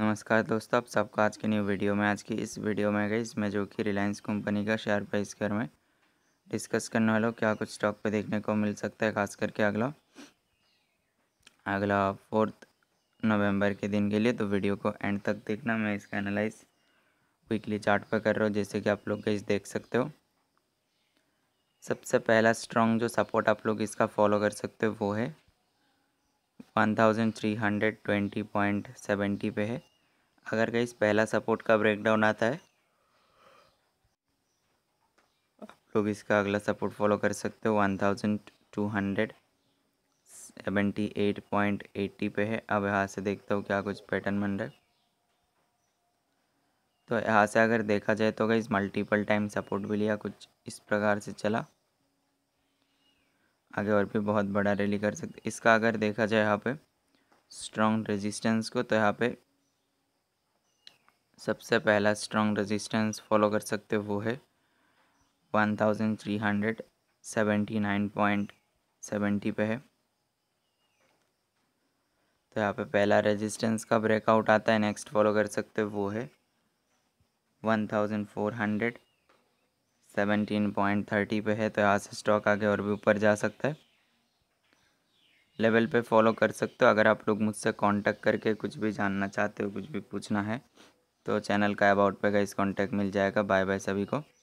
नमस्कार दोस्तों आप सबका आज की न्यू वीडियो में आज की इस वीडियो में गई इसमें जो कि रिलायंस कंपनी का शेयर प्राइस कर में डिस्कस करने वाला क्या कुछ स्टॉक पे देखने को मिल सकता है खास करके अगला अगला फोर्थ नवंबर के दिन के लिए तो वीडियो को एंड तक देखना मैं इसका एनालाइज वीकली चार्ट पर कर रहा हूँ जैसे कि आप लोग गई देख सकते हो सबसे पहला स्ट्रॉन्ग जो सपोर्ट आप लोग इसका फॉलो कर सकते हो वो है 1320.70 पे है अगर कहीं पहला सपोर्ट का ब्रेकडाउन आता है आप लोग इसका अगला सपोर्ट फॉलो कर सकते हो 1278.80 पे है अब यहाँ से देखता हूँ क्या कुछ पैटर्न बन रहा है तो यहाँ से अगर देखा जाए तो कहीं मल्टीपल टाइम सपोर्ट भी लिया कुछ इस प्रकार से चला आगे और भी बहुत बड़ा रैली कर सकते इसका अगर देखा जाए यहाँ पे स्ट्रॉन्ग रेजिस्टेंस को तो यहाँ पे सबसे पहला स्ट्रॉन्ग रेजिस्टेंस फॉलो कर सकते हो वो है one thousand three hundred seventy nine point seventy पे है तो यहाँ पे पहला रेजिस्टेंस का ब्रेकआउट आता है नेक्स्ट फॉलो कर सकते हो वो है one thousand four hundred seventeen point thirty पर है तो यहाँ से स्टॉक आगे और भी ऊपर जा सकता है लेवल पे फॉलो कर सकते हो अगर आप लोग मुझसे कांटेक्ट करके कुछ भी जानना चाहते हो कुछ भी पूछना है तो चैनल का अबाउट पे गाइस इस कांटेक्ट मिल जाएगा बाय बाय सभी को